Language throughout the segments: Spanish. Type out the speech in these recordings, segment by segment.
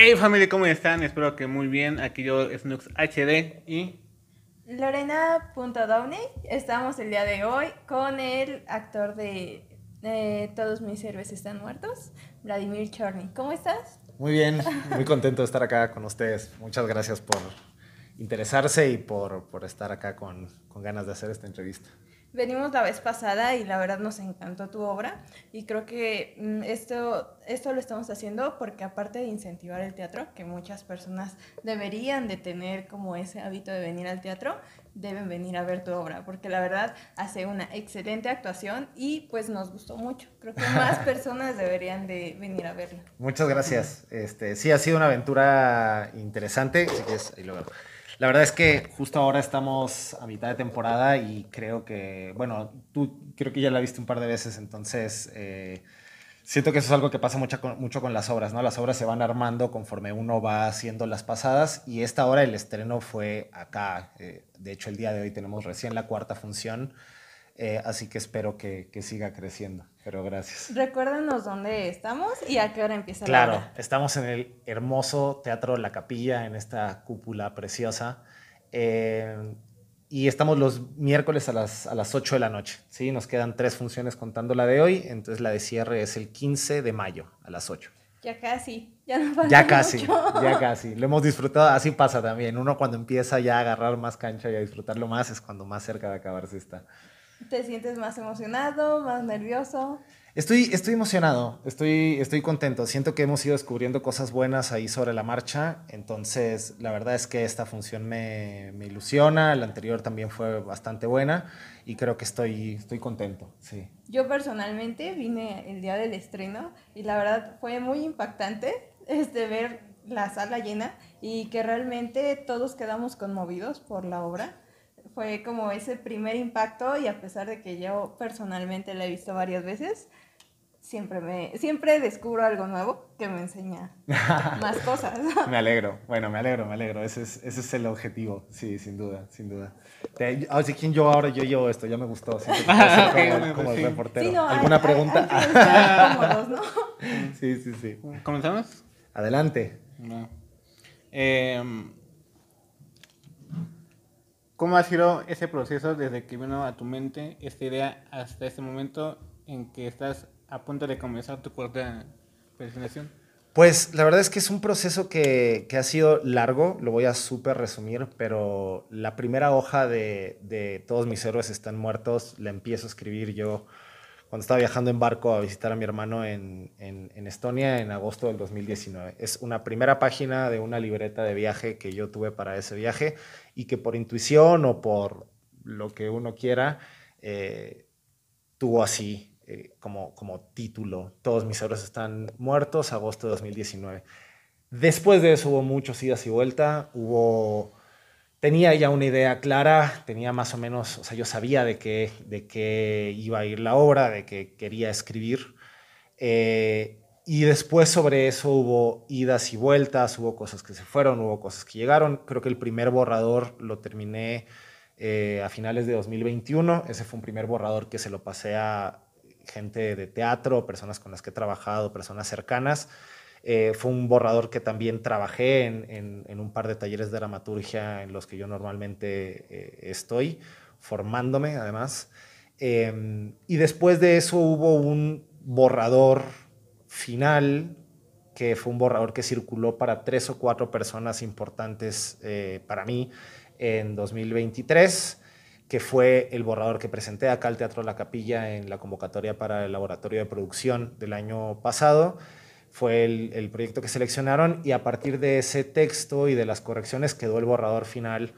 Hey familia, ¿cómo están? Espero que muy bien. Aquí yo, Snooks HD y... Lorena.downey. Estamos el día de hoy con el actor de Todos mis héroes están muertos, Vladimir Chorny. ¿Cómo estás? Muy bien, muy contento de estar acá con ustedes. Muchas gracias por interesarse y por, estar acá con ganas de hacer esta entrevista. Venimos la vez pasada y la verdad nos encantó tu obra y creo que mm, esto, esto lo estamos haciendo porque aparte de incentivar el teatro, que muchas personas deberían de tener como ese hábito de venir al teatro, deben venir a ver tu obra porque la verdad hace una excelente actuación y pues nos gustó mucho. Creo que más personas deberían de venir a verla. Muchas gracias. Este, sí, ha sido una aventura interesante, así que es, ahí lo veo. La verdad es que justo ahora estamos a mitad de temporada y creo que, bueno, tú creo que ya la viste un par de veces, entonces eh, siento que eso es algo que pasa mucho con, mucho con las obras, ¿no? Las obras se van armando conforme uno va haciendo las pasadas y esta hora el estreno fue acá. Eh, de hecho, el día de hoy tenemos recién la cuarta función. Eh, así que espero que, que, siga creciendo. Pero gracias. recuérdenos dónde estamos y a qué hora empieza claro, la Claro, estamos en el hermoso Teatro La Capilla, en esta cúpula preciosa. Eh, y estamos los miércoles a las, a las 8 de la noche. ¿sí? Nos quedan tres funciones contando la de hoy. Entonces la de cierre es el 15 de mayo a las 8. Ya casi, ya no pasa Ya casi, ya casi. Lo hemos disfrutado, así pasa también. Uno cuando empieza ya a agarrar más cancha y a disfrutarlo más es cuando más cerca de acabarse está. ¿Te sientes más emocionado, más nervioso? Estoy, estoy emocionado, estoy, estoy contento. Siento que hemos ido descubriendo cosas buenas ahí sobre la marcha. Entonces, la verdad es que esta función me, ilusiona. La anterior también fue bastante buena y creo que estoy, estoy contento. Sí. Yo personalmente vine el día del estreno y la verdad fue muy impactante este, ver la sala llena y que realmente todos quedamos conmovidos por la obra fue como ese primer impacto y a pesar de que yo personalmente la he visto varias veces, siempre me siempre descubro algo nuevo que me enseña más cosas. me alegro, bueno, me alegro, me alegro. Ese es, ese es el objetivo, sí, sin duda, sin duda. Te, yo ahora yo llevo esto, ya me gustó. Ah, como, reportero. ¿Alguna pregunta? ¿no? sí, sí, sí. ¿Comenzamos? Adelante. Eh, ¿Cómo ha sido ese proceso desde que vino a tu mente esta idea hasta este momento en que estás a punto de comenzar tu cuarta presentación? Pues la verdad es que es un proceso que, ha sido largo, lo voy a súper resumir, pero la primera hoja de, de Todos mis héroes están muertos la empiezo a escribir yo cuando estaba viajando en barco a visitar a mi hermano en, Estonia en agosto del 2019. Es una primera página de una libreta de viaje que yo tuve para ese viaje y que por intuición o por lo que uno quiera, eh, tuvo así eh, como, como título, Todos mis héroes están muertos, agosto de 2019. Después de eso hubo muchos idas y vueltas, hubo tenía ya una idea clara, tenía más o menos, o sea, yo sabía de qué, de iba a ir la obra, de qué quería escribir. Eh, y después sobre eso hubo idas y vueltas, hubo cosas que se fueron, hubo cosas que llegaron. Creo que el primer borrador lo terminé eh, a finales de 2021. Ese fue un primer borrador que se lo pasé a gente de teatro, personas con las que he trabajado, personas cercanas. Eh, fue un borrador que también trabajé en, un par de talleres de dramaturgia en los que yo normalmente eh, estoy, formándome además. Em, y después de eso hubo un borrador final, que fue un borrador que circuló para tres o cuatro personas importantes eh, para mí en 2023 que fue el borrador que presenté acá al Teatro La Capilla en la convocatoria para el Laboratorio de Producción del año pasado, fue el, proyecto que seleccionaron y a partir de ese texto y de las correcciones quedó el borrador final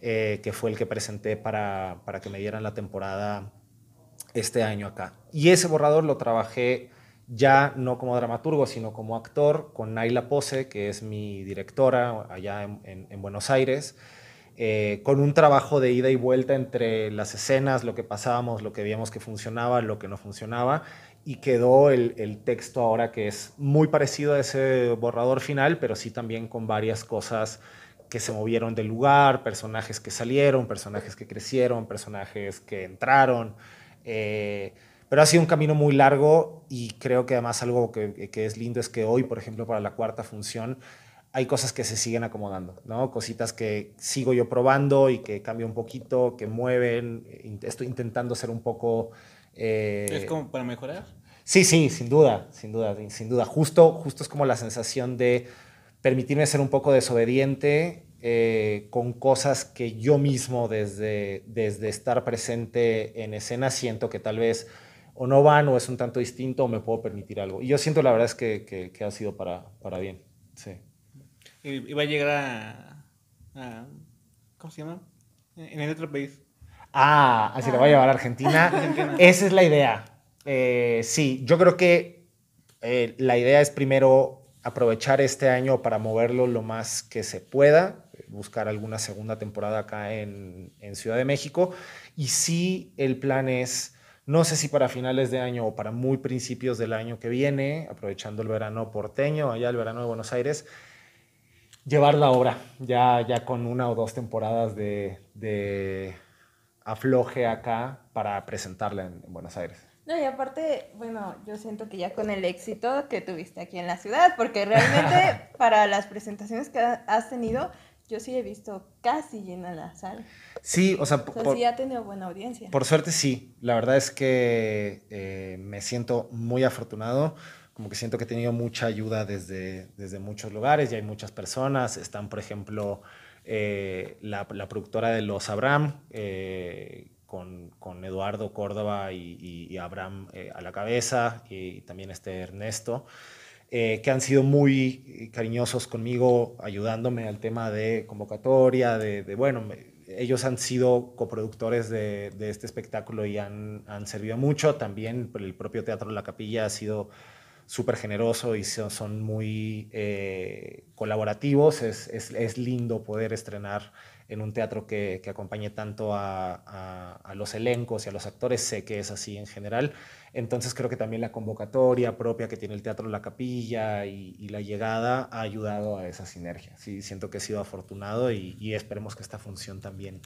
eh, que fue el que presenté para, que me dieran la temporada este año acá. Y ese borrador lo trabajé ya no como dramaturgo, sino como actor con Naila Pose, que es mi directora allá en, Buenos Aires. Eh, con un trabajo de ida y vuelta entre las escenas, lo que pasábamos, lo que veíamos que funcionaba, lo que no funcionaba, y quedó el, texto ahora que es muy parecido a ese borrador final, pero sí también con varias cosas que se movieron del lugar, personajes que salieron, personajes que crecieron, personajes que entraron. Eh, pero ha sido un camino muy largo y creo que además algo que, es lindo es que hoy, por ejemplo, para la cuarta función, hay cosas que se siguen acomodando, ¿no? Cositas que sigo yo probando y que cambio un poquito, que mueven. Eh, estoy intentando ser un poco eh, ¿Es como para mejorar? Sí, sí, sin duda, sin duda, sin duda. Justo, justo es como la sensación de permitirme ser un poco desobediente eh, con cosas que yo mismo desde, desde estar presente en escena siento que tal vez o no van o es un tanto distinto o me puedo permitir algo. Y yo siento la verdad es que, ha sido para, bien. ¿Y va a llegar a, ¿Cómo se llama? En el otro país. Ah, así la voy a llevar a Argentina. Esa es la idea. Eh, sí, yo creo que eh, la idea es primero aprovechar este año para moverlo lo más que se pueda, buscar alguna segunda temporada acá en, Ciudad de México. Y sí, el plan es, no sé si para finales de año o para muy principios del año que viene, aprovechando el verano porteño, allá el verano de Buenos Aires, llevar la obra ya, ya con una o dos temporadas de afloje acá para presentarla en, Buenos Aires. No, y aparte, bueno, yo siento que ya con el éxito que tuviste aquí en la ciudad, porque realmente para las presentaciones que has tenido, yo sí he visto casi llena la sala. Sí, o sea, o sea sí ha tenido buena audiencia. Por suerte sí, la verdad es que eh, me siento muy afortunado, como que siento que he tenido mucha ayuda desde, desde muchos lugares, y hay muchas personas, están, por ejemplo, eh, la, productora de Los Abraham, eh, con, Eduardo Córdoba y, y, eh, a la cabeza, y, también este Ernesto, que han sido muy cariñosos conmigo, ayudándome al tema de convocatoria, de, bueno, ellos han sido coproductores de, este espectáculo y han, han servido mucho. También el propio Teatro de La Capilla ha sido súper generoso y son, muy eh, colaborativos. Es, lindo poder estrenar en un teatro que, acompañe tanto a, los elencos y a los actores. Sé que es así en general. Entonces creo que también la convocatoria propia que tiene el Teatro La Capilla y, la llegada ha ayudado a esa sinergia. Sí, siento que he sido afortunado y, esperemos que esta función también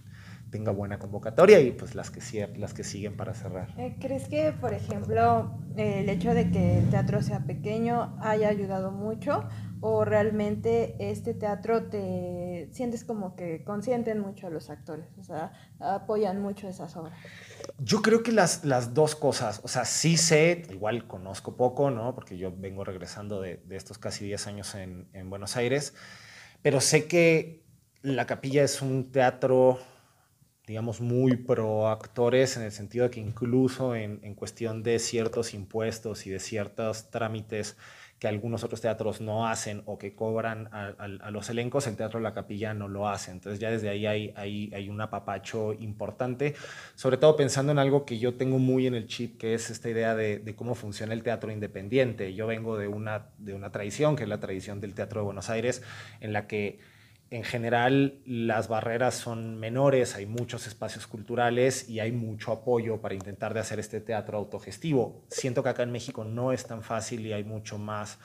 tenga buena convocatoria y pues las que, las que siguen para cerrar. Eh, ¿Crees que, por ejemplo, el hecho de que el teatro sea pequeño haya ayudado mucho o realmente este teatro te sientes como que consienten mucho a los actores, o sea, apoyan mucho esas obras? Yo creo que las, las dos cosas, o sea, sí sé, igual conozco poco, ¿no? Porque yo vengo regresando de, estos casi 10 años en, Buenos Aires, pero sé que La Capilla es un teatro, digamos, muy pro actores en el sentido de que incluso en, en cuestión de ciertos impuestos y de ciertos trámites que algunos otros teatros no hacen o que cobran a, los elencos, el Teatro La Capilla no lo hace. Entonces ya desde ahí hay, hay, hay, un apapacho importante, sobre todo pensando en algo que yo tengo muy en el chip, que es esta idea de, cómo funciona el teatro independiente. Yo vengo de una, de una tradición, que es la tradición del Teatro de Buenos Aires, en la que en general las barreras son menores, hay muchos espacios culturales y hay mucho apoyo para intentar de hacer este teatro autogestivo. Siento que acá en México no es tan fácil y hay mucho más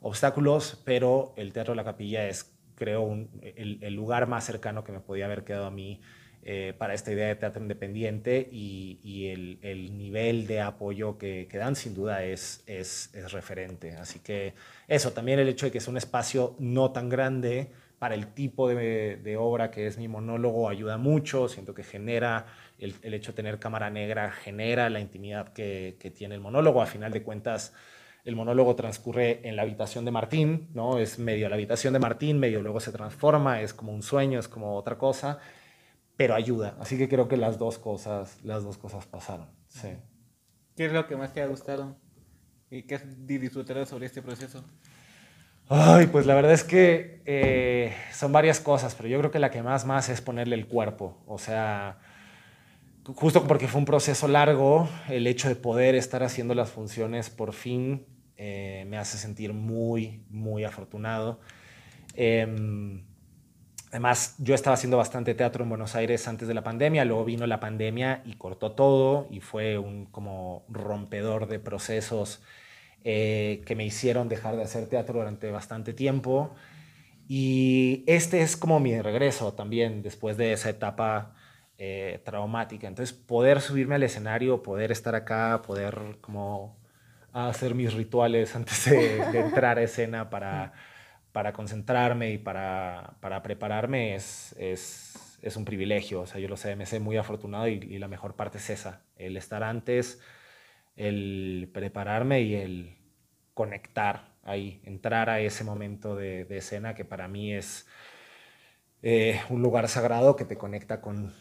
obstáculos, pero el Teatro de la Capilla es, creo, el, lugar más cercano que me podía haber quedado a mí eh, para esta idea de teatro independiente y, el, nivel de apoyo que, que dan sin duda es, es referente. Así que eso, también el hecho de que es un espacio no tan grande, para el tipo de, obra que es mi monólogo ayuda mucho, siento que genera, el, hecho de tener cámara negra genera la intimidad que, que, tiene el monólogo, a final de cuentas el monólogo transcurre en la habitación de Martín, ¿no? es medio la habitación de Martín, medio luego se transforma, es como un sueño, es como otra cosa, pero ayuda, así que creo que las dos cosas, las dos cosas pasaron. Sí. ¿Qué es lo que más te ha gustado y qué disfrutarás sobre este proceso? Ay, pues la verdad es que eh, son varias cosas, pero yo creo que la que más más es ponerle el cuerpo. O sea, justo porque fue un proceso largo, el hecho de poder estar haciendo las funciones por fin eh, me hace sentir muy, muy afortunado. Em, además, yo estaba haciendo bastante teatro en Buenos Aires antes de la pandemia, luego vino la pandemia y cortó todo y fue un como rompedor de procesos eh, que me hicieron dejar de hacer teatro durante bastante tiempo. Y este es como mi regreso también después de esa etapa eh, traumática. Entonces, poder subirme al escenario, poder estar acá, poder como hacer mis rituales antes de, entrar a escena para, concentrarme y para, prepararme es, un privilegio. O sea, yo lo sé, me sé muy afortunado y la mejor parte es esa, el estar antes, el prepararme y el conectar ahí, entrar a ese momento de, escena que para mí es eh, un lugar sagrado que te conecta con,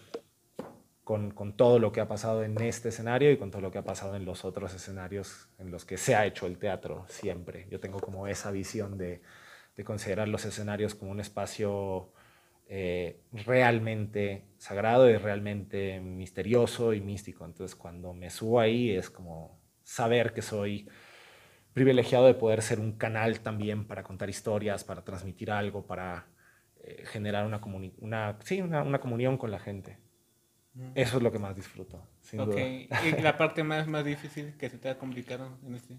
con, todo lo que ha pasado en este escenario y con todo lo que ha pasado en los otros escenarios en los que se ha hecho el teatro siempre. Yo tengo como esa visión de considerar los escenarios como un espacio eh, realmente sagrado y realmente misterioso y místico. Entonces cuando me subo ahí es como saber que soy privilegiado de poder ser un canal también para contar historias, para transmitir algo, para eh, generar una, una, sí, una, comunión con la gente. Mm. Eso es lo que más disfruto, sin ¿Y la parte más, más difícil que se te ha complicado en este?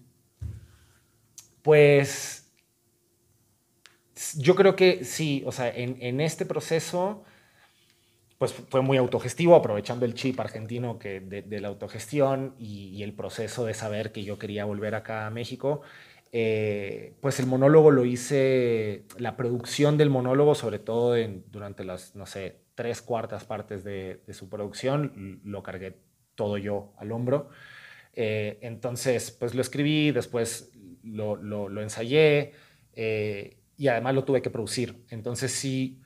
Pues yo creo que sí, o sea, en, en este proceso pues fue muy autogestivo, aprovechando el chip argentino que de, la autogestión y, el proceso de saber que yo quería volver acá a México. Eh, pues el monólogo lo hice, la producción del monólogo, sobre todo en, durante las, no sé, tres cuartas partes de, su producción, lo cargué todo yo al hombro. Eh, entonces, pues lo escribí, después lo, ensayé. Eh, y además lo tuve que producir. Entonces sí,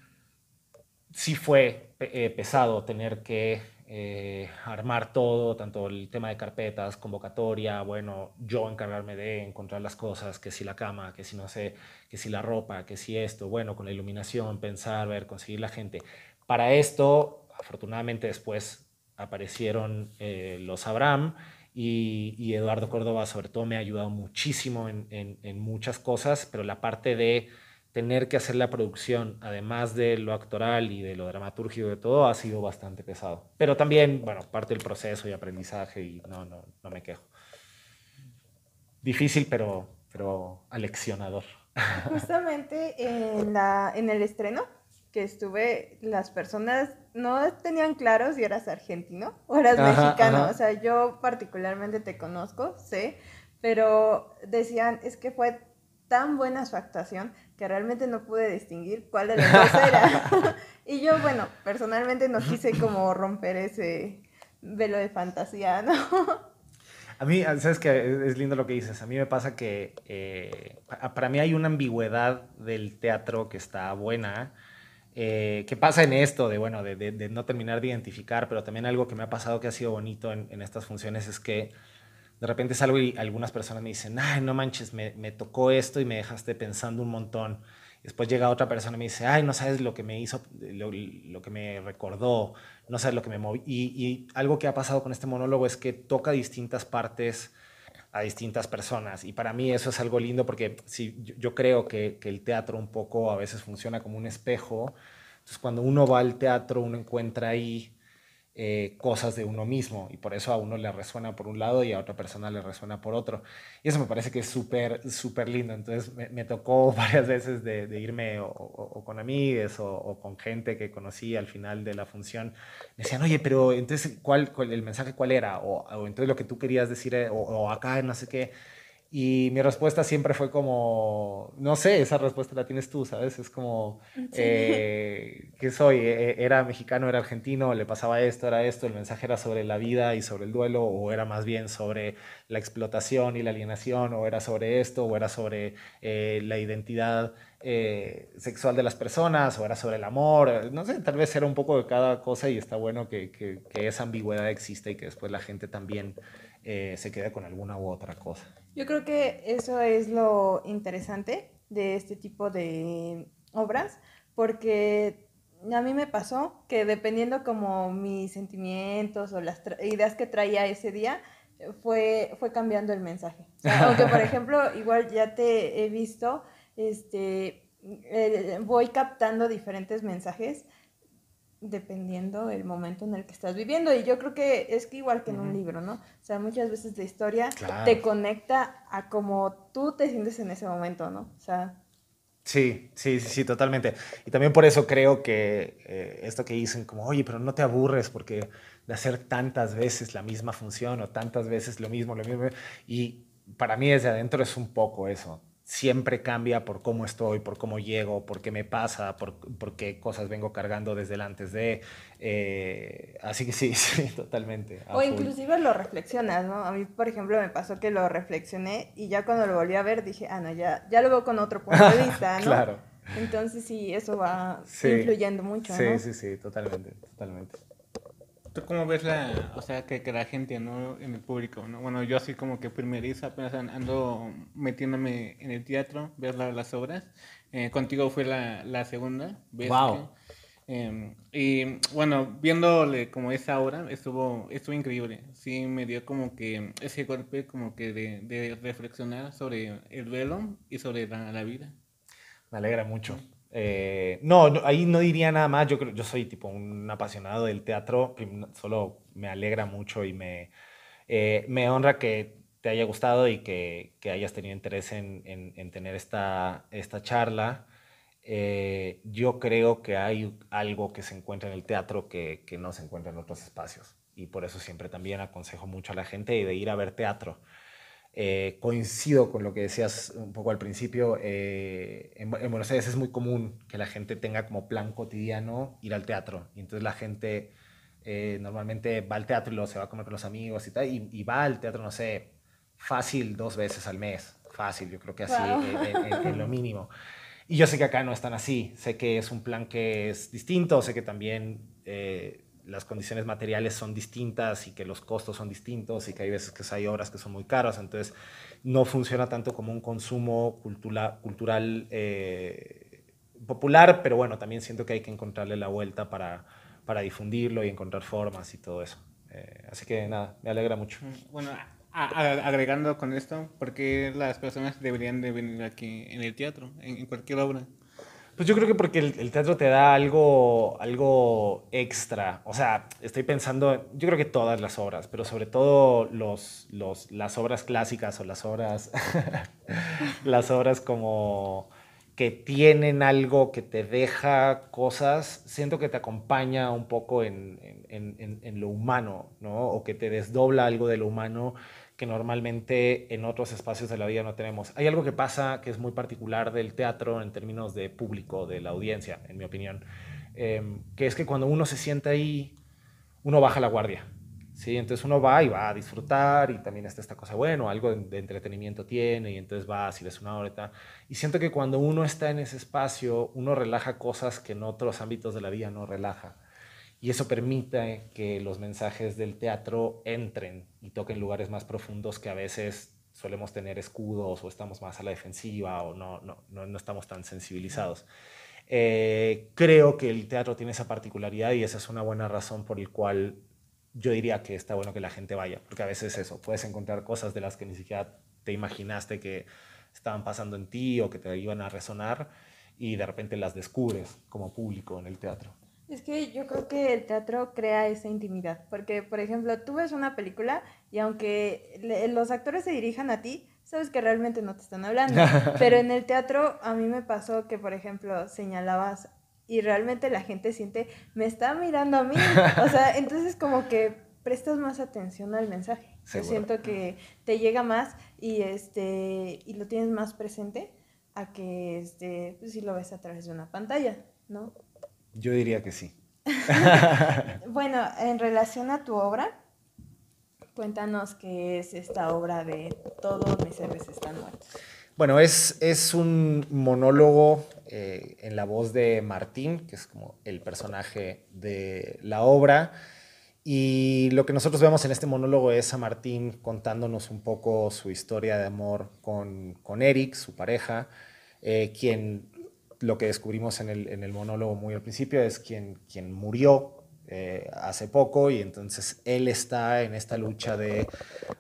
sí fue eh, pesado tener que eh, armar todo, tanto el tema de carpetas, convocatoria, bueno, yo encargarme de encontrar las cosas, que si la cama, que si no sé, que si la ropa, que si esto, bueno, con la iluminación, pensar, ver, conseguir la gente. Para esto, afortunadamente después aparecieron eh, los Abraham y, Eduardo Córdoba sobre todo me ha ayudado muchísimo en muchas cosas, pero la parte de tener que hacer la producción, además de lo actoral y de lo dramatúrgico de todo, ha sido bastante pesado. Pero también, bueno, parte del proceso y aprendizaje y no, no, no me quejo. Difícil, pero, pero aleccionador. Justamente en, la, en el estreno que estuve, las personas no tenían claro si eras argentino o eras mexicano. O sea, yo particularmente te conozco, sé, pero decían, es que fue tan buena su actuación que realmente no pude distinguir cuál de las dos era. y yo, bueno, personalmente no quise como romper ese velo de fantasía, ¿no? A mí, sabes que es lindo lo que dices. A mí me pasa que eh, para mí hay una ambigüedad del teatro que está buena. Eh, que pasa en esto de, bueno, de, no terminar de identificar, pero también algo que me ha pasado que ha sido bonito en, en estas funciones es que de repente salgo y algunas personas me dicen, ay, no manches, me, tocó esto y me dejaste pensando un montón. Después llega otra persona y me dice, ay, no sabes lo que me hizo, lo, que me recordó, no sabes lo que me movió. Y, algo que ha pasado con este monólogo es que toca distintas partes a distintas personas. Y para mí eso es algo lindo porque si yo, creo que, que, el teatro un poco a veces funciona como un espejo. Entonces cuando uno va al teatro, uno encuentra ahí eh, cosas de uno mismo y por eso a uno le resuena por un lado y a otra persona le resuena por otro. Y eso me parece que es súper, súper lindo. Entonces me, tocó varias veces de, irme o, con amigos o, con gente que conocí al final de la función. Me decían, oye, pero entonces, ¿cuál, cuál el mensaje cuál era? O, entonces lo que tú querías decir, eh, o, acá, no sé qué. Y mi respuesta siempre fue como, no sé, esa respuesta la tienes tú, ¿sabes? Es como, eh, ¿qué soy? Eh, ¿Era mexicano, era argentino? ¿Le pasaba esto, era esto? ¿El mensaje era sobre la vida y sobre el duelo? ¿O era más bien sobre la explotación y la alienación? ¿O era sobre esto? ¿O era sobre eh, la identidad? Eh, sexual de las personas o era sobre el amor, eh, no sé, tal vez era un poco de cada cosa y está bueno que, esa ambigüedad exista y que después la gente también eh, se quede con alguna u otra cosa. Yo creo que eso es lo interesante de este tipo de obras, porque a mí me pasó que dependiendo como mis sentimientos o las ideas que traía ese día, fue, fue cambiando el mensaje. aunque, por ejemplo, igual ya te he visto este, eh, voy captando diferentes mensajes dependiendo el momento en el que estás viviendo. Y yo creo que es que igual que en un libro, ¿no? O sea, muchas veces la historia te conecta a cómo tú te sientes en ese momento, ¿no? O sea... Sí, sí, sí, sí, totalmente. Y también por eso creo que eh, esto que dicen como, oye, pero no te aburres porque de hacer tantas veces la misma función o tantas veces lo mismo, lo mismo. Y para mí desde adentro es un poco eso siempre cambia por cómo estoy, por cómo llego, por qué me pasa, por, por qué cosas vengo cargando desde el antes de. Eh, así que sí, totalmente. O inclusive lo reflexionas, ¿no? A mí, por ejemplo, me pasó que lo reflexioné y ya cuando lo volví a ver dije, ah, no, ya, ya lo veo con otro punto de vista, ¿no? claro. Entonces sí, eso va influyendo mucho. Sí, sí, sí, totalmente, totalmente. ¿Tú cómo ves la, o sea, que, que la gente, ¿no? En el público, ¿no? Bueno, yo así como que primeriza, apenas ando metiéndome en el teatro, ver las obras. Eh, contigo fue la, la segunda Wow. Em, y bueno, viéndole como esa obra, estuvo, estuvo increíble. Sí, me dio como que ese golpe como que de, de reflexionar sobre el duelo y sobre la vida. Me alegra mucho. Eh, no, ahí no diría nada más. Yo, yo soy tipo un apasionado del teatro. Solo me alegra mucho y me, eh, me honra que te haya gustado y que, que hayas tenido interés en, en, tener esta, esta charla. Eh, yo creo que hay algo que se encuentra en el teatro que, que, no se encuentra en otros espacios. Y por eso siempre también aconsejo mucho a la gente de ir a ver teatro. Eh, coincido con lo que decías un poco al principio. Eh, en, Buenos Aires es muy común que la gente tenga como plan cotidiano ir al teatro. Y entonces la gente eh, normalmente va al teatro y luego se va a comer con los amigos y tal. Y, va al teatro, no sé, fácil dos veces al mes. Fácil, yo creo que así en, lo mínimo. Y yo sé que acá no están así, sé que es un plan que es distinto, sé que también eh, las condiciones materiales son distintas y que los costos son distintos y que hay veces que hay obras que son muy caras, entonces no funciona tanto como un consumo cultural eh, popular, pero bueno, también siento que hay que encontrarle la vuelta para, para difundirlo y encontrar formas y todo eso. Eh, así que nada, me alegra mucho. Mm, bueno, agregando con esto, ¿por qué las personas deberían de venir aquí en el teatro, en cualquier obra? Pues yo creo que porque el, teatro te da algo, algo extra. O sea, estoy pensando, yo creo que todas las obras, pero sobre todo las obras clásicas o las obras, las obras como que tienen algo que te deja cosas, siento que te acompaña un poco en, en, en lo humano, ¿no? O que te desdobla algo de lo humano que normalmente en otros espacios de la vida no tenemos. Hay algo que pasa que es muy particular del teatro en términos de público, de la audiencia, en mi opinión, em, que es que cuando uno se sienta ahí, uno baja la guardia. ¿sí? Entonces uno va y va a disfrutar y también está esta cosa, bueno, algo de, entretenimiento tiene y entonces va, si ves una horeta. Y siento que cuando uno está en ese espacio, uno relaja cosas que en otros ámbitos de la vida no relaja y eso permite que los mensajes del teatro entren y toquen lugares más profundos que a veces solemos tener escudos o estamos más a la defensiva o no, no, estamos tan sensibilizados. Eh, creo que el teatro tiene esa particularidad y esa es una buena razón por la cual yo diría que está bueno que la gente vaya, porque a veces eso, puedes encontrar cosas de las que ni siquiera te imaginaste que estaban pasando en ti o que te iban a resonar y de repente las descubres como público en el teatro. Es que yo creo que el teatro crea esa intimidad, porque por ejemplo, tú ves una película y aunque los actores se dirijan a ti, sabes que realmente no te están hablando. Pero en el teatro a mí me pasó que, por ejemplo, señalabas y realmente la gente siente, me está mirando a mí. O sea, entonces como que prestas más atención al mensaje. Yo siento que te llega más y, este, y lo tienes más presente a que este, pues, si lo ves a través de una pantalla, ¿no? Yo diría que sí. bueno, en relación a tu obra, cuéntanos qué es esta obra de Todos mis seres están muertos. Bueno, es, es un monólogo eh, en la voz de Martín, que es como el personaje de la obra. Y lo que nosotros vemos en este monólogo es a Martín contándonos un poco su historia de amor con, con Eric, su pareja, eh, quien lo que descubrimos en el, monólogo muy al principio, es quien, quien murió eh, hace poco y entonces él está en esta lucha de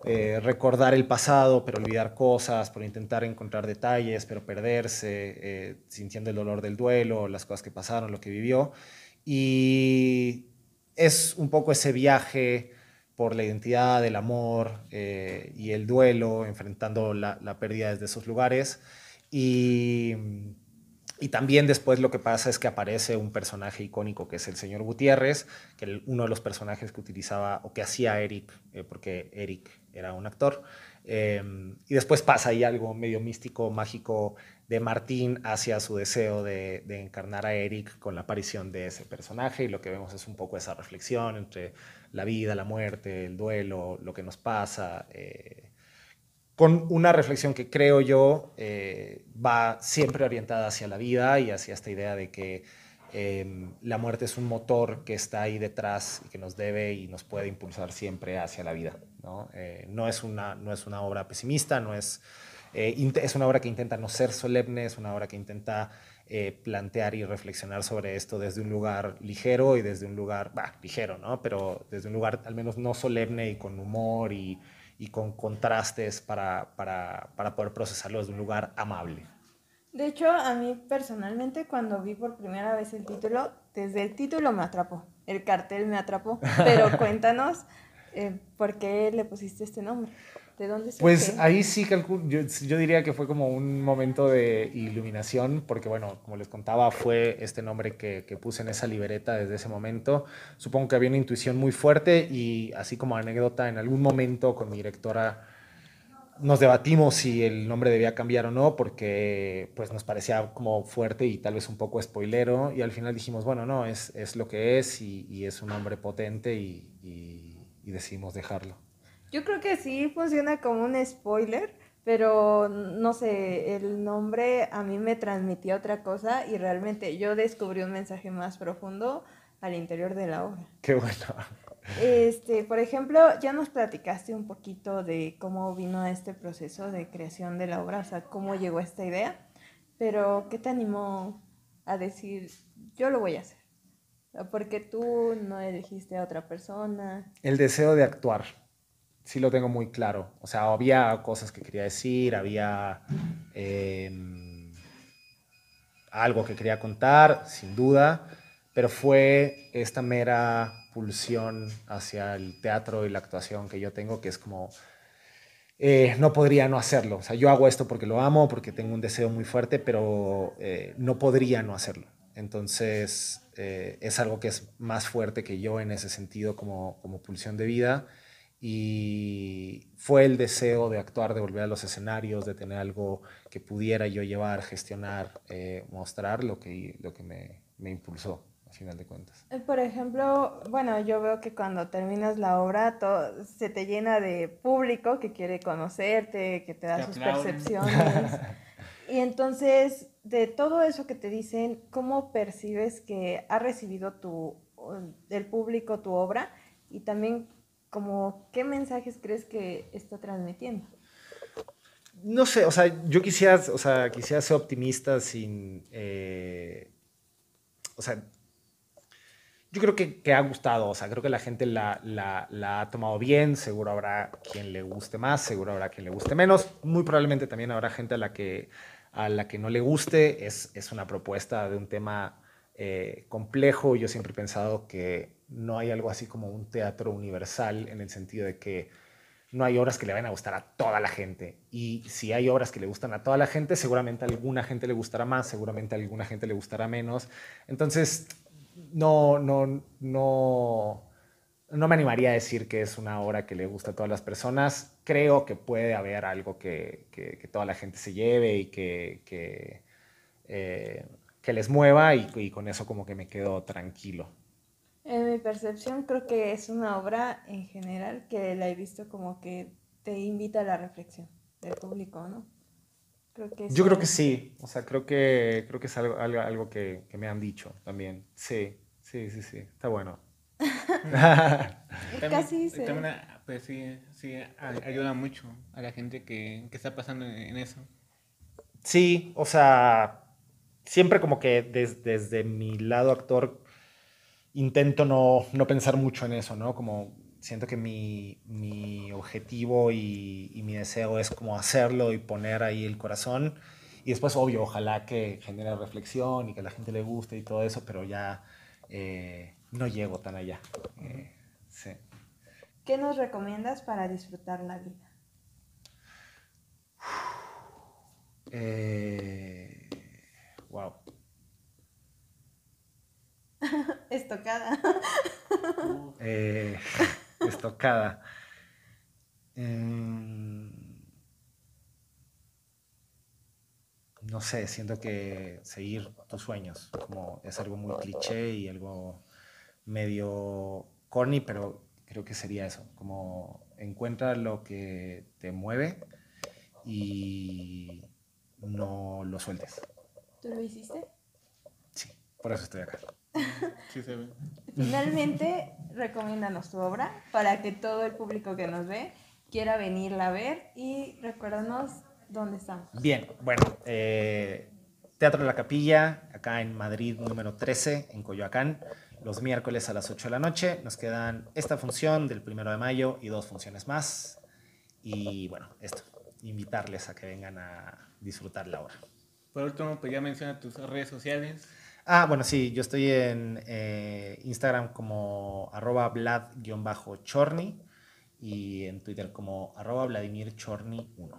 eh, recordar el pasado, pero olvidar cosas, por intentar encontrar detalles, pero perderse, eh, sintiendo el dolor del duelo, las cosas que pasaron, lo que vivió. Y es un poco ese viaje por la identidad, el amor y el duelo, enfrentando la, la pérdida desde esos lugares. Y y también después lo que pasa es que aparece un personaje icónico que es el señor Gutiérrez, que es uno de los personajes que utilizaba o que hacía Eric, eh, porque Eric era un actor. Em, y después pasa ahí algo medio místico, mágico de Martín hacia su deseo de, encarnar a Eric con la aparición de ese personaje y lo que vemos es un poco esa reflexión entre la vida, la muerte, el duelo, lo que nos pasa. Eh, con una reflexión que creo yo eh, va siempre orientada hacia la vida y hacia esta idea de que em, la muerte es un motor que está ahí detrás y que nos debe y nos puede impulsar siempre hacia la vida. No, eh, es, una, no es una obra pesimista, no es, eh, es una obra que intenta no ser solemne, es una obra que intenta plantear y reflexionar sobre esto desde un lugar ligero y desde un lugar, bah, ligero, ¿no? pero desde un lugar al menos no solemne y con humor y y con contrastes para, para, poder procesarlo desde un lugar amable. De hecho, a mí personalmente cuando vi por primera vez el título, desde el título me atrapó, el cartel me atrapó, pero cuéntanos eh, por qué le pusiste este nombre. Pues ahí sí calculo, yo, diría que fue como un momento de iluminación, porque bueno, como les contaba, fue este nombre que, puse en esa libreta desde ese momento. Supongo que había una intuición muy fuerte y así como anécdota, en algún momento con mi directora nos debatimos si el nombre debía cambiar o no, porque pues nos parecía como fuerte y tal vez un poco spoilero, y al final dijimos, bueno, no, es, es lo que es y, es un nombre potente y decidimos dejarlo. Yo creo que sí funciona como un spoiler, pero no sé, el nombre a mí me transmitía otra cosa y realmente yo descubrí un mensaje más profundo al interior de la obra. Qué bueno. Este, por ejemplo, ya nos platicaste un poquito de cómo vino este proceso de creación de la obra, o sea, cómo llegó esta idea, pero ¿qué te animó a decir, yo lo voy a hacer? Porque tú no elegiste a otra persona. El deseo de actuar sí lo tengo muy claro. O sea, había cosas que quería decir, había em, algo que quería contar, sin duda, pero fue esta mera pulsión hacia el teatro y la actuación que yo tengo, que es como, eh, no podría no hacerlo. O sea, yo hago esto porque lo amo, porque tengo un deseo muy fuerte, pero eh, no podría no hacerlo. Entonces, eh, es algo que es más fuerte que yo en ese sentido como, como pulsión de vida y fue el deseo de actuar, de volver a los escenarios, de tener algo que pudiera yo llevar, gestionar, eh, mostrar lo que, lo que me, impulsó al final de cuentas. Eh, por ejemplo, bueno, yo veo que cuando terminas la obra todo, se te llena de público que quiere conocerte, que te da sus percepciones. y entonces, de todo eso que te dicen, ¿cómo percibes que ha recibido tu, el público tu obra? Y también como, ¿qué mensajes crees que está transmitiendo? No sé, o sea, yo quisiera, quisiera ser optimista sin, eh, o sea, yo creo que, ha gustado, o sea, creo que la gente la, ha tomado bien, seguro habrá quien le guste más, seguro habrá quien le guste menos, muy probablemente también habrá gente a la que, a la que no le guste, es, es una propuesta de un tema eh, complejo, yo siempre he pensado que no hay algo así como un teatro universal en el sentido de que no hay obras que le vayan a gustar a toda la gente. Y si hay obras que le gustan a toda la gente, seguramente a alguna gente le gustará más, seguramente a alguna gente le gustará menos. Entonces, no, no, no, no me animaría a decir que es una obra que le gusta a todas las personas. Creo que puede haber algo que, que, toda la gente se lleve y que, que, eh, les mueva y con eso como que me quedo tranquilo mi percepción, creo que es una obra en general que la he visto como que te invita a la reflexión del público, ¿no? Creo que Yo creo que sí, o sea, creo que, creo que es algo, algo, que, me han dicho también. Sí, sí, sí, sí, está bueno. Casi se... pues sí, sí, ayuda mucho a la gente que, que está pasando en eso. Sí, o sea, siempre como que desde mi lado actor intento no, pensar mucho en eso, ¿no? Como siento que mi, objetivo y, mi deseo es como hacerlo y poner ahí el corazón. Y después, obvio, ojalá que genere reflexión y que a la gente le guste y todo eso, pero ya eh, no llego tan allá. Eh, sí. ¿Qué nos recomiendas para disfrutar la vida? wow. Eh, Estocada. Uh, eh, estocada. Em, no sé, siento que seguir tus sueños como es algo muy cliché y algo medio corny, pero creo que sería eso, como encuentra lo que te mueve y no lo sueltes. ¿Tú lo hiciste? Sí, por eso estoy acá. Finalmente, recomiéndanos tu obra para que todo el público que nos ve quiera venirla a ver y recuérdanos dónde estamos. Bien, bueno, eh, Teatro de la Capilla, acá en Madrid número 13, en Coyoacán, los miércoles a las 8 de la noche. Nos quedan esta función del primero de mayo y dos funciones más. Y bueno, esto, invitarles a que vengan a disfrutar la obra. Por último, pues ya menciona tus redes sociales. Ah, bueno, sí, yo estoy en eh, Instagram como arroba vlad-chorny y en Twitter como arroba vladimirchorny1.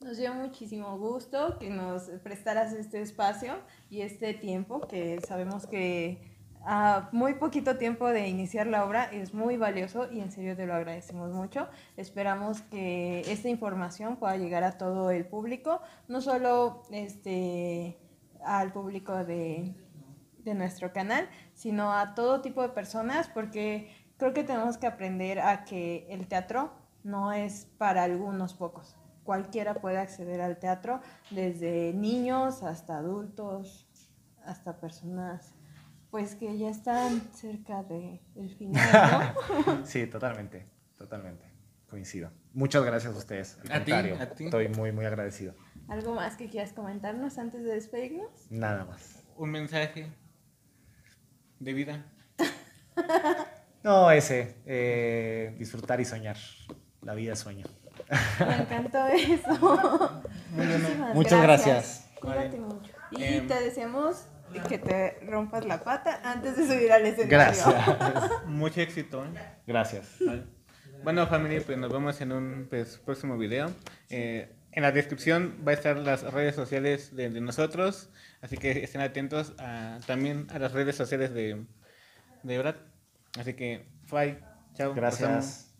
Nos dio muchísimo gusto que nos prestaras este espacio y este tiempo que sabemos que a muy poquito tiempo de iniciar la obra es muy valioso y en serio te lo agradecemos mucho. Esperamos que esta información pueda llegar a todo el público, no solo este al público de, de nuestro canal, sino a todo tipo de personas, porque creo que tenemos que aprender a que el teatro no es para algunos pocos. Cualquiera puede acceder al teatro, desde niños hasta adultos, hasta personas pues que ya están cerca del de final, sí, totalmente, totalmente. Coincido. Muchas gracias a ustedes. Estoy muy, muy agradecido. ¿Algo más que quieras comentarnos antes de despedirnos? Nada más. Un mensaje de vida. no, ese. Eh, disfrutar y soñar. La vida es sueño. Me encantó eso. Muchas gracias. Cuídate mucho. Y em. te deseamos que te rompas la pata antes de subir al escenario. Gracias. Mucho éxito. ¿eh? Gracias. Bueno, familia, pues nos vemos en un pues, próximo video. Eh, en la descripción va a estar las redes sociales de, nosotros, así que estén atentos también a las redes sociales de, de Brad. Así que, bye, chao. Gracias.